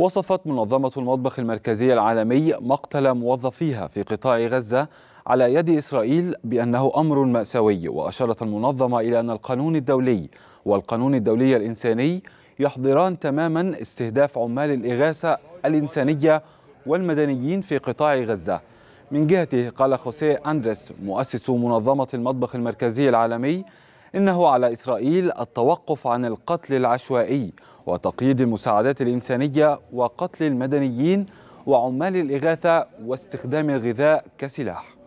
وصفت منظمة المطبخ المركزي العالمي مقتل موظفيها في قطاع غزة على يد إسرائيل بأنه أمر مأساوي وأشارت المنظمة إلى أن القانون الدولي والقانون الدولي الإنساني يحظران تماما استهداف عمال الإغاثة الإنسانية والمدنيين في قطاع غزة من جهته قال خوسيه أندريس مؤسس منظمة المطبخ المركزي العالمي إنه على إسرائيل التوقف عن القتل العشوائي وتقييد المساعدات الإنسانية وقتل المدنيين وعمال الإغاثة واستخدام الغذاء كسلاح